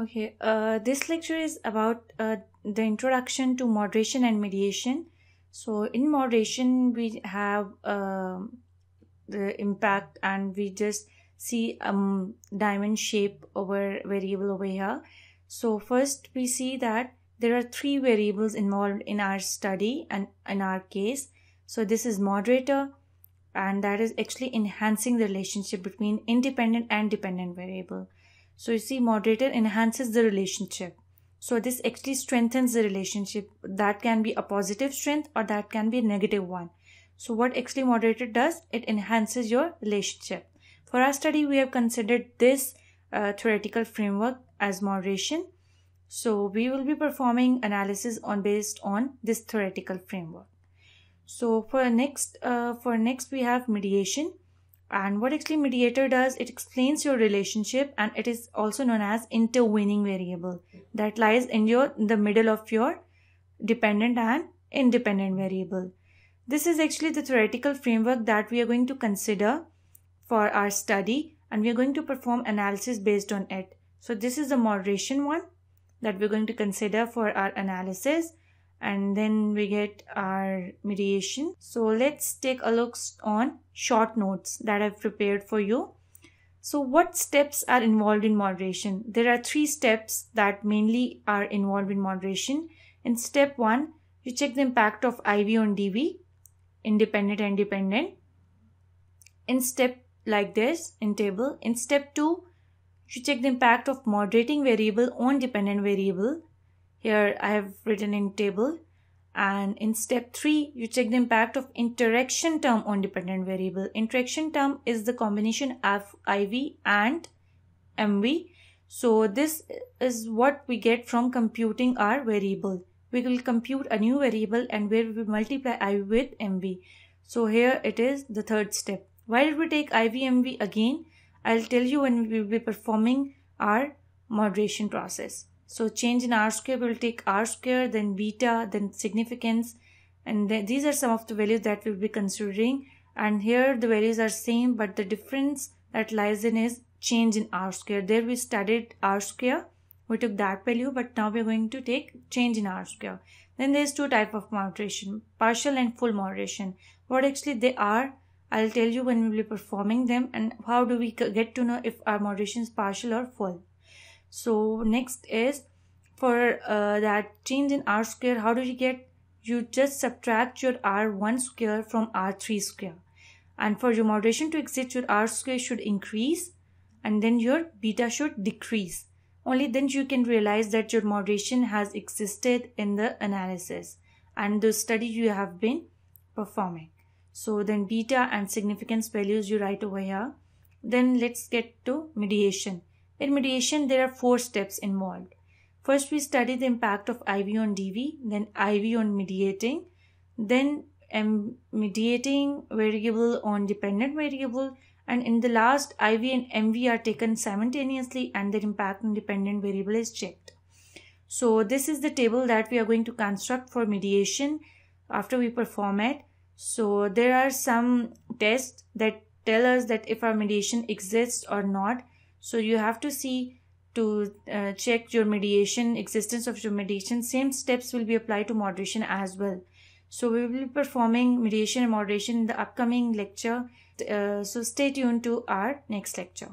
Okay, uh, this lecture is about uh, the introduction to moderation and mediation. So, in moderation, we have uh, the impact and we just see um, diamond shape over variable over here. So, first we see that there are three variables involved in our study and in our case. So, this is moderator and that is actually enhancing the relationship between independent and dependent variable so you see, moderator enhances the relationship. So this actually strengthens the relationship. That can be a positive strength or that can be a negative one. So what actually moderator does, it enhances your relationship. For our study, we have considered this uh, theoretical framework as moderation. So we will be performing analysis on based on this theoretical framework. So for next, uh, for next we have mediation. And what actually mediator does, it explains your relationship and it is also known as intervening variable that lies in your in the middle of your dependent and independent variable. This is actually the theoretical framework that we are going to consider for our study and we are going to perform analysis based on it. So this is the moderation one that we're going to consider for our analysis and then we get our mediation. So let's take a look on short notes that I've prepared for you. So what steps are involved in moderation? There are three steps that mainly are involved in moderation. In step one, you check the impact of IV on DV, independent and dependent. In step like this in table, in step two, you check the impact of moderating variable on dependent variable here I have written in table and in step 3 you check the impact of interaction term on dependent variable. Interaction term is the combination of IV and MV. So this is what we get from computing our variable. We will compute a new variable and where we multiply IV with MV. So here it is the third step. Why did we take IVMV again? I'll tell you when we will be performing our moderation process. So change in R square will take R square, then beta, then significance. And th these are some of the values that we'll be considering. And here the values are same, but the difference that lies in is change in R square. There we studied R square. We took that value, but now we're going to take change in R square. Then there's two type of moderation, partial and full moderation. What actually they are, I'll tell you when we'll be performing them and how do we get to know if our moderation is partial or full so next is for uh, that change in r square how do you get you just subtract your r1 square from r3 square and for your moderation to exist your r square should increase and then your beta should decrease only then you can realize that your moderation has existed in the analysis and the study you have been performing so then beta and significance values you write over here then let's get to mediation in mediation, there are four steps involved. First, we study the impact of IV on DV, then IV on mediating, then mediating variable on dependent variable, and in the last, IV and MV are taken simultaneously and their impact on dependent variable is checked. So this is the table that we are going to construct for mediation after we perform it. So there are some tests that tell us that if our mediation exists or not so you have to see to uh, check your mediation, existence of your mediation. Same steps will be applied to moderation as well. So we will be performing mediation and moderation in the upcoming lecture. Uh, so stay tuned to our next lecture.